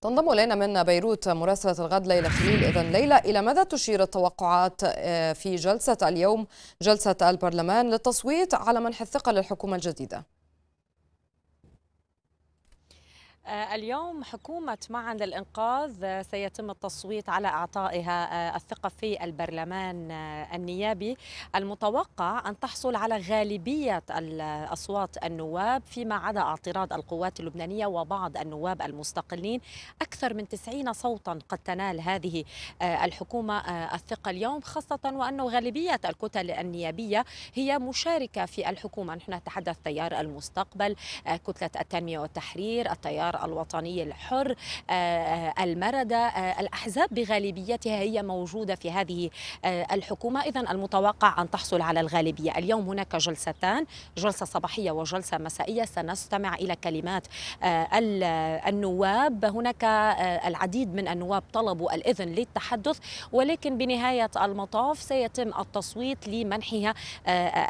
تنضم الينا من بيروت مراسله الغد ليلى خليل اذا ليلى الى ماذا تشير التوقعات آه، في جلسه اليوم جلسه البرلمان للتصويت على منح الثقه للحكومه الجديده آه، اليوم حكومة معا للإنقاذ آه، سيتم التصويت على إعطائها آه، الثقة في البرلمان النيابي المتوقع أن تحصل على غالبية أصوات النواب فيما عدا اعتراض القوات اللبنانية وبعض النواب المستقلين أكثر من 90 صوتا قد تنال هذه الحكومة الثقة اليوم خاصة وأن غالبية الكتل النيابية هي مشاركة في الحكومة نحن نتحدث تيار المستقبل كتلة التنمية والتحرير التيار الوطني الحر آه، آه، المردة آه، الأحزاب بغالبيتها هي موجودة في هذه الحكومة إذا المتوقع أن تحصل على الغالبية اليوم هناك جلستان جلسة صباحية وجلسة مسائية سنستمع إلى كلمات النواب هناك العديد من النواب طلبوا الإذن للتحدث ولكن بنهاية المطاف سيتم التصويت لمنحها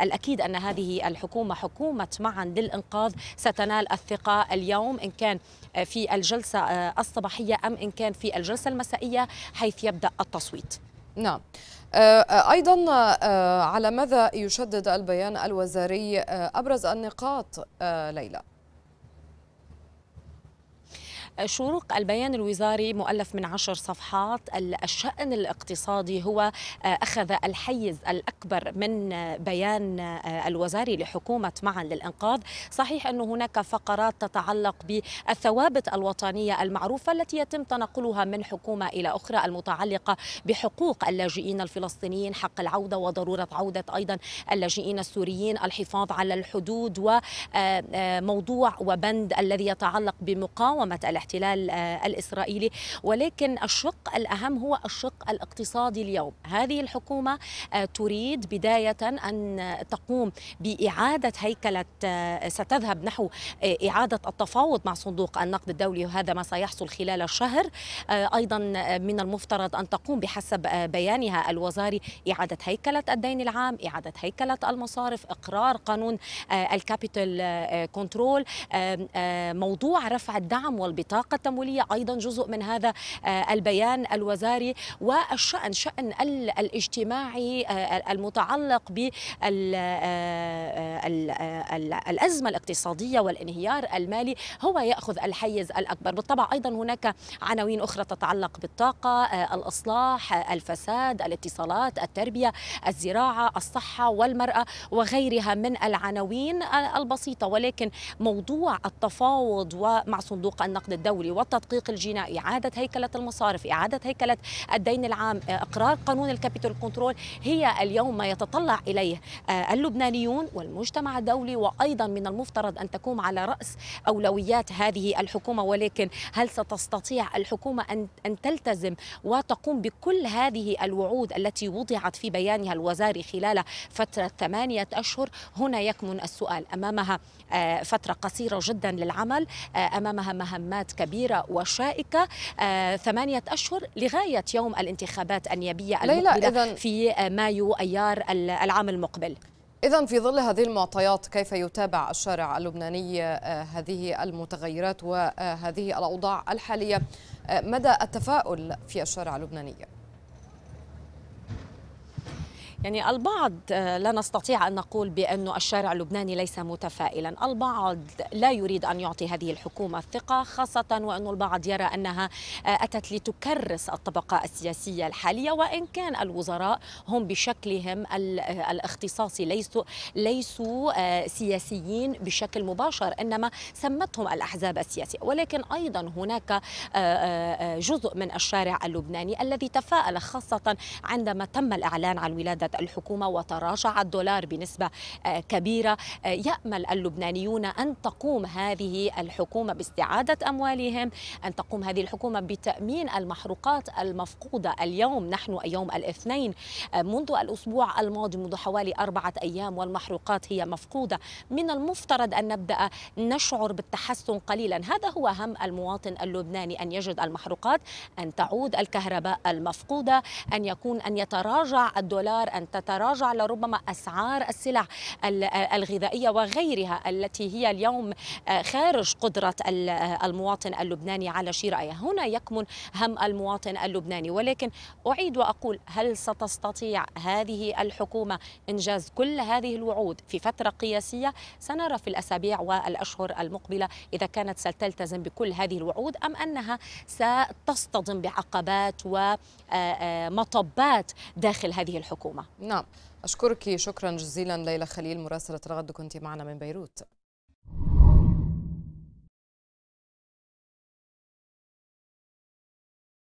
الأكيد أن هذه الحكومة حكومة معا للإنقاذ ستنال الثقة اليوم إن كان آه، في الجلسة آه، الصباحية أم إن كان في الجلسة المسائية حيث يبدأ التصويت نعم آه، أيضا على ماذا يشدد البيان الوزاري أبرز النقاط ليلى شروق البيان الوزاري مؤلف من عشر صفحات الشأن الاقتصادي هو آه، أخذ الحيز الأكبر من آه، بيان آه، الوزاري لحكومة معا للإنقاذ صحيح أن هناك فقرات تتعلق بالثوابت الوطنية المعروفة التي يتم تنقلها من حكومة إلى أخرى المتعلقة بحقوق اللاجئين الفلسطينيين حق العودة وضرورة عودة أيضا اللاجئين السوريين الحفاظ على الحدود وموضوع وبند الذي يتعلق بمقاومة الاحتلال الاحتلال آه، الإسرائيلي ولكن الشق الأهم هو الشق الاقتصادي اليوم هذه الحكومة آه، تريد بداية أن تقوم بإعادة هيكلة آه، ستذهب نحو إعادة التفاوض مع صندوق النقد الدولي وهذا ما سيحصل خلال الشهر أيضا من المفترض أن تقوم بحسب بيانها الوزاري إعادة هيكلة الدين العام إعادة هيكلة المصارف إقرار قانون الكابيتال كنترول موضوع رفع الدعم والبطاقة البطاقة التمويلية أيضا جزء من هذا آه، البيان الوزاري والشأن شأن الاجتماعي آه، المتعلق بالأزمة آه، الاقتصادية والانهيار المالي هو يأخذ الحيز الأكبر بالطبع أيضا هناك عناوين أخرى تتعلق بالطاقة الإصلاح الفساد الاتصالات التربية الزراعة الصحة والمرأة وغيرها من العناوين البسيطة ولكن موضوع التفاوض ومع صندوق النقد الدولي الدولي والتدقيق الجنائي إعادة هيكلة المصارف إعادة هيكلة الدين العام آه، إقرار قانون الكابيتال كنترول هي اليوم ما يتطلع إليه آه، اللبنانيون والمجتمع الدولي وأيضا من المفترض أن تكون على رأس أولويات هذه الحكومة ولكن هل ستستطيع الحكومة أن, أن تلتزم وتقوم بكل هذه الوعود التي وضعت في بيانها الوزاري خلال فترة ثمانية أشهر هنا يكمن السؤال أمامها آه، فترة قصيرة جدا للعمل أمامها مهمات كبيرة وشائكة آه، ثمانية أشهر لغاية يوم الانتخابات النيابية المقبلة في آه، مايو أيار العام المقبل إذا في ظل هذه المعطيات كيف يتابع الشارع اللبناني آه، هذه المتغيرات وهذه الأوضاع الحالية مدى التفاؤل في الشارع اللبناني؟ يعني البعض آه، لا نستطيع أن نقول بأن الشارع اللبناني ليس متفائلا البعض لا يريد أن يعطي هذه الحكومة الثقة خاصة وأن البعض يرى أنها آه، أتت لتكرس الطبقة السياسية الحالية وإن كان الوزراء هم بشكلهم آه، الاختصاصي ليسوا ليسوا سياسيين بشكل مباشر إنما سمتهم الأحزاب السياسية ولكن أيضا هناك جزء من الشارع اللبناني الذي تفاءل خاصة عندما تم الإعلان عن ولاده ذهبت الحكومة وتراجع الدولار بنسبة آه، كبيرة آه، يأمل اللبنانيون أن تقوم هذه الحكومة باستعادة أموالهم أن تقوم هذه الحكومة بتأمين المحروقات المفقودة اليوم نحن يوم الاثنين آه، منذ الأسبوع الماضي منذ حوالي أربعة أيام والمحروقات هي مفقودة من المفترض أن نبدأ نشعر بالتحسن قليلا هذا هو هم المواطن اللبناني أن يجد المحروقات أن تعود الكهرباء المفقودة أن يكون أن يتراجع الدولار أن تتراجع لربما أسعار السلع الغذائية وغيرها التي هي اليوم آه، خارج قدرة آه، المواطن اللبناني على شرائها هنا يكمن هم المواطن اللبناني ولكن أعيد وأقول هل ستستطيع هذه الحكومة إنجاز كل هذه الوعود في فترة قياسية سنرى في الأسابيع والأشهر المقبلة إذا كانت ستلتزم بكل هذه الوعود أم أنها ستصطدم بعقبات ومطبات آه، داخل هذه الحكومة نعم أشكرك شكرا جزيلا ليلى خليل مراسلة رغد كنت معنا من بيروت